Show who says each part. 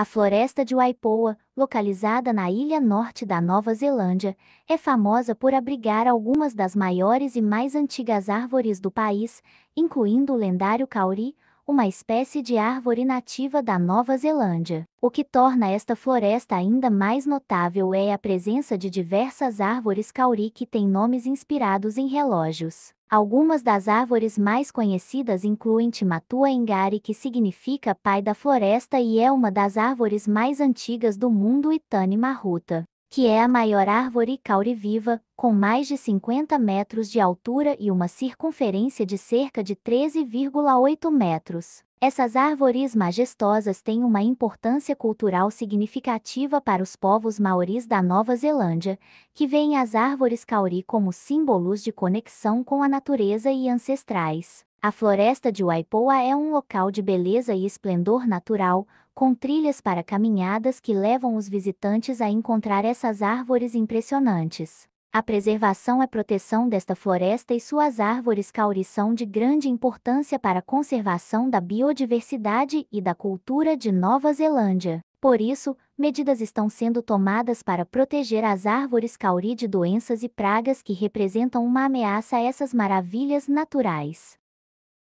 Speaker 1: A floresta de Waipoa, localizada na ilha norte da Nova Zelândia, é famosa por abrigar algumas das maiores e mais antigas árvores do país, incluindo o lendário cauri, uma espécie de árvore nativa da Nova Zelândia. O que torna esta floresta ainda mais notável é a presença de diversas árvores cauri que têm nomes inspirados em relógios. Algumas das árvores mais conhecidas incluem Timatua Engari, que significa pai da floresta e é uma das árvores mais antigas do mundo, e Tani maruta que é a maior árvore viva, com mais de 50 metros de altura e uma circunferência de cerca de 13,8 metros. Essas árvores majestosas têm uma importância cultural significativa para os povos maoris da Nova Zelândia, que veem as árvores cauri como símbolos de conexão com a natureza e ancestrais. A floresta de Waipoa é um local de beleza e esplendor natural, com trilhas para caminhadas que levam os visitantes a encontrar essas árvores impressionantes. A preservação e proteção desta floresta e suas árvores cauri são de grande importância para a conservação da biodiversidade e da cultura de Nova Zelândia. Por isso, medidas estão sendo tomadas para proteger as árvores cauri de doenças e pragas que representam uma ameaça a essas maravilhas naturais.